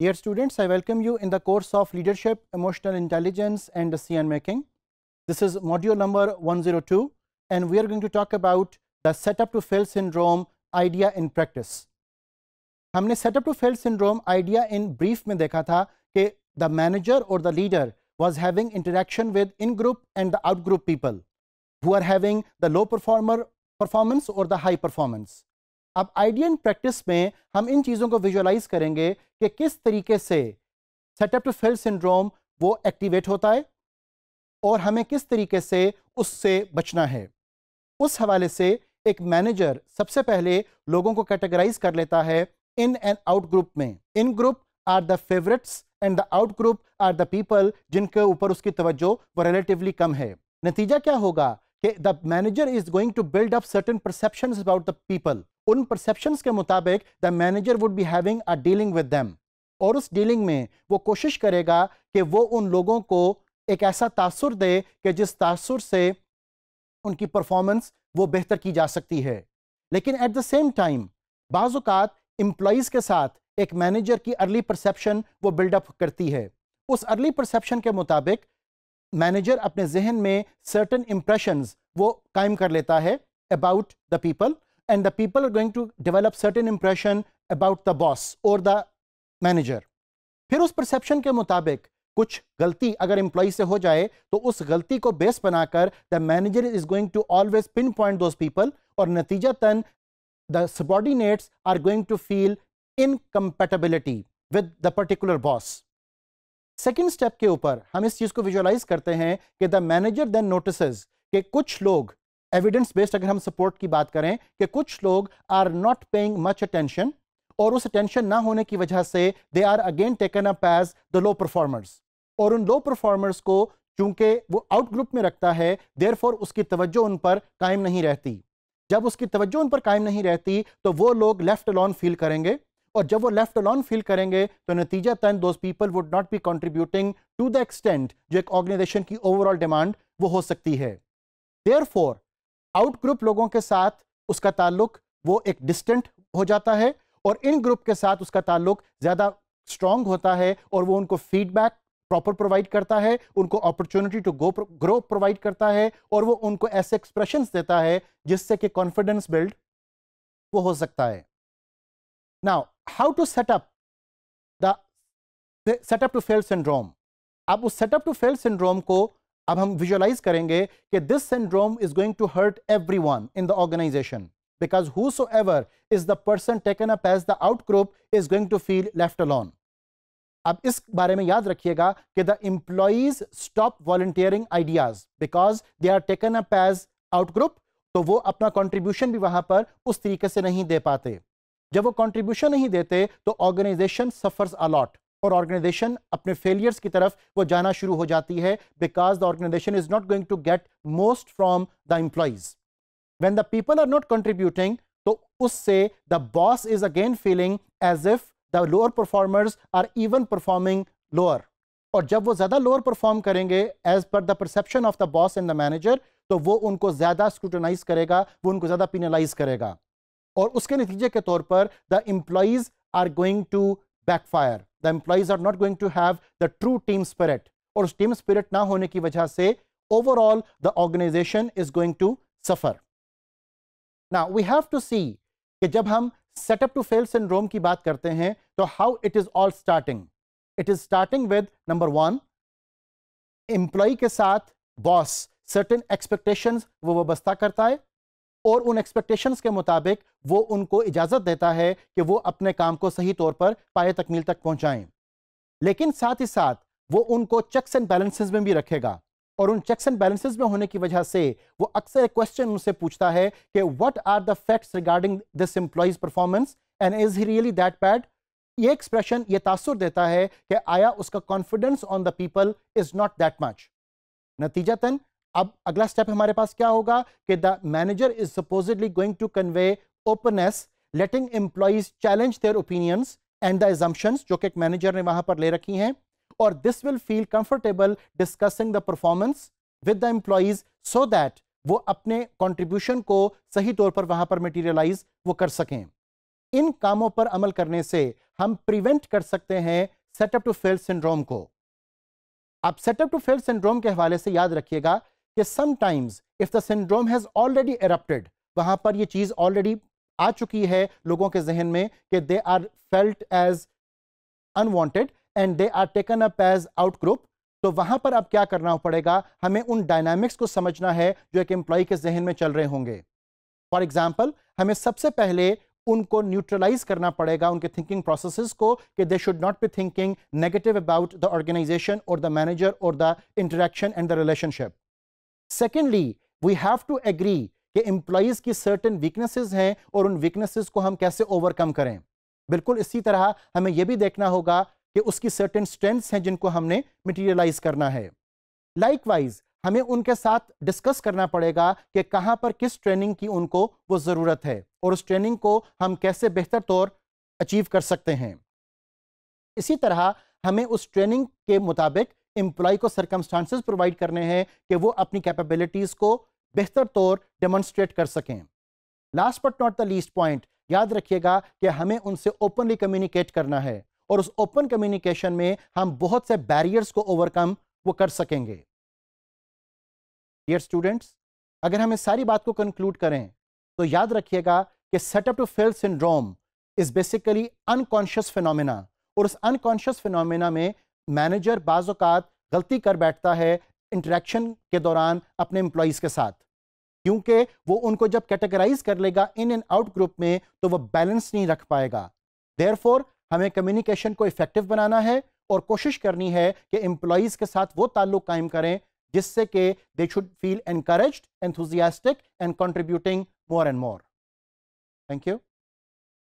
Dear students, I welcome you in the course of Leadership, Emotional Intelligence and Decision Making. This is module number 102 and we are going to talk about the setup to fail syndrome idea in practice. हमने setup to fail syndrome idea in brief में देखा था कि the manager or the leader was having interaction with in-group and the out-group people who are having the low performer performance or the high performance. अब आइडियन practice में हम इन चीज़ों को visualise करेंगे कि किस तरीके से सेटअप टू फेल सिंड्रोम वो एक्टिवेट होता है और हमें किस तरीके से उससे बचना है उस हवाले से एक मैनेजर सबसे पहले लोगों को कैटेगराइज कर लेता है इन एंड आउट ग्रुप में in group are the favourites and the out group are the people जिनके ऊपर उसकी तवज्जो वो रिलेटिवली कम है नतीजा क्या होगा कि the manager is going to build up certain perception about the people उन परसेप्शंस के मुताबिक the manager would be having a dealing with them और उस डीलिंग में वो कोशिश करेगा कि वो उन लोगों को एक ऐसा तासुर दे कि जिस तासुर से उनकी परफॉर्मेंस वो बेहतर की जा सकती है लेकिन एट द सेम टाइम बाजुकात एम्प्लॉज़ के साथ एक मैनेजर की अर्ली परसेप्शन वो बिल्डअप करती है उस अर्ली परसेप्शन के मुताबिक मैनेजर अपने जहन में सर्टन इम्प्रेशन वो कायम कर लेता है about the people and the people are going to develop certain impression about the boss or the manager फिर उस perception के मुताबिक कुछ गलती अगर एम्प्लॉय से हो जाए तो उस गलती को बेस बनाकर the manager is going to always pinpoint those people और नतीजतन the subordinates are going to feel incompatibility with the particular boss second step के ऊपर हम इस चीज़ को विजुअलाइज करते हैं कि द मैनेजर देन नोटिस कि कुछ लोग एविडेंस बेस्ड अगर हम सपोर्ट की बात करें कि कुछ लोग are not paying much attention और उस अटेंशन ना होने की वजह से they are again taken up as the low performers और उन लो परफॉर्मर्स को चूंकि वो आउट ग्रुप में रखता है देर उसकी तवज्जो उन पर कायम नहीं रहती जब उसकी तवज्जो उन पर कायम नहीं रहती तो वो लोग लेफ्ट अलॉन फील करेंगे और जब वो लेफ्ट अलॉन फील करेंगे तो नतीजा तन those people would not be contributing to the extent जो एक ऑर्गेनाइजेशन की ओवरऑल डिमांड वो हो सकती है देयर आउट ग्रुप लोगों के साथ उसका ताल्लुक वो एक डिस्टेंट हो जाता है और इन ग्रुप के साथ उसका ताल्लुक ज़्यादा स्ट्रांग होता है और वो उनको फीडबैक प्रॉपर प्रोवाइड करता है उनको opportunity to go grow provide करता है और वो उनको ऐसे एक्सप्रेशंस देता है जिससे कि कॉन्फिडेंस बिल्ड वो हो सकता है now how to setup the setup to fail syndrome आप उस सेटअप टू फेल सिंड्रोम को अब हम विजुअलाइज करेंगे कि this syndrome is going to hurt everyone in the organization because whosoever is the person taken up as the out group is going to feel left alone अब इस बारे में याद रखिएगा कि the employees stop volunteering ideas because they are taken up as out group तो वो अपना कॉन्ट्रीब्यूशन भी वहां पर उस तरीके से नहीं दे पाते जब वो कॉन्ट्रीब्यूशन नहीं देते तो ऑर्गेनाइजेशन सफर्स अलॉट और ऑर्गेनाइजेशन अपने फेलियर्स की तरफ वो जाना शुरू हो जाती है because the organization is not going to get most from the employees when the people are not contributing तो उससे the boss is again feeling as if the lower performers are even performing lower और जब वो ज़्यादा lower perform करेंगे as per the perception of the boss and the manager तो वो उनको ज़्यादा स्क्रूटनाइज करेगा वो उनको ज़्यादा पिनलाइज करेगा और उसके नतीजे के तौर पर the employees are going to backfire. The employees are not going to have the true team spirit. और उस टीम स्पिरिट ना होने की वजह से overall the organization is going to suffer. Now we have to see कि जब हम सेटअप टू फेल सिंड्रोम की बात करते हैं तो how it is all starting it is starting with number one employee के साथ बॉस सर्टेन एक्सपेक्टेशंस वो वबस्ता करता है और उन एक्सपेक्टेशंस के मुताबिक वो उनको इजाज़त देता है कि वो अपने काम को सही तौर पर पाए तकमील तक पहुँचाएँ लेकिन साथ ही साथ वो उनको चेक्स एंड बैलेंसेस में भी रखेगा और उन चेक्स एंड बैलेंसेस में होने की वजह से वो अक्सर एक क्वेश्चन उनसे पूछता है कि what are the facts regarding this employees performance and is he really that bad ये एक्सप्रेशन ये तासुर देता है कि आया उसका confidence on the people is not that much नतीजतन अब अगला स्टेप हमारे पास क्या होगा कि the manager is supposedly going to convey openness letting employees challenge their opinions and the assumptions जो कि एक मैनेजर ने वहां पर ले रखी हैं और this will feel comfortable discussing the performance with the employees so that वो अपने कॉन्ट्रीब्यूशन को सही तौर पर वहां पर मटेरियलाइज वो कर सकें इन कामों पर अमल करने से हम प्रिवेंट कर सकते हैं सेटअप टू फेल सिंड्रोम को आप सेटअप टू फेल सिंड्रोम के हवाले से याद रखिएगा कि sometimes if the syndrome has already erupted वहां पर ये चीज़ ऑलरेडी आ चुकी है लोगों के जहन में कि they are felt as unwanted and they are taken up as out group तो वहां पर अब क्या करना पड़ेगा हमें उन डायनामिक्स को समझना है जो एक एम्प्लॉय के जहन में चल रहे होंगे फॉर एग्जाम्पल हमें सबसे पहले उनको न्यूट्रलाइज करना पड़ेगा उनके थिंकिंग प्रोसेसेस को कि they should not be thinking negative about the organization और द मैनेजर और the interaction and the relationship secondly we have to agree कि एम्प्लॉयज की सर्टन वीकनेसेस हैं और उन वीकनेसेस को हम कैसे ओवरकम करें बिल्कुल इसी तरह हमें यह भी देखना होगा कि उसकी सर्टन स्ट्रेंथ्स हैं जिनको हमने मटेरियलाइज करना है लाइकवाइज हमें उनके साथ डिस्कस करना पड़ेगा कि कहाँ पर किस ट्रेनिंग की उनको वो ज़रूरत है और उस ट्रेनिंग को हम कैसे बेहतर तौर अचीव कर सकते हैं इसी तरह हमें उस ट्रेनिंग के मुताबिक एम्प्लॉय को सरकमस्टांसेस प्रोवाइड करने हैं कि वो अपनी कैपेबिलिटीज़ को बेहतर तौर डेमोन्स्ट्रेट कर सकें last but not the least point याद रखिएगा कि हमें उनसे ओपनली कम्युनिकेट करना है और उस ओपन कम्युनिकेशन में हम बहुत से बैरियर्स को ओवरकम वो कर सकेंगे डियर स्टूडेंट्स अगर हम इस सारी बात को कंक्लूड करें तो याद रखिएगा कि setup to fail syndrome is basically unconscious phenomena और उस अनकॉन्शियस फिनोमिना में मैनेजर बाज़ात गलती कर बैठता है इंटरेक्शन के दौरान अपने एम्प्लॉयज़ के साथ क्योंकि वो उनको जब कैटेगराइज कर लेगा इन एंड आउट ग्रुप में तो वह बैलेंस नहीं रख पाएगा देयर हमें कम्युनिकेशन को इफ़ेक्टिव बनाना है और कोशिश करनी है कि एम्प्लॉयज़ के साथ वो ताल्लुक कायम करें जिससे कि they should feel encourage enthusiastic and contributing more and more thank you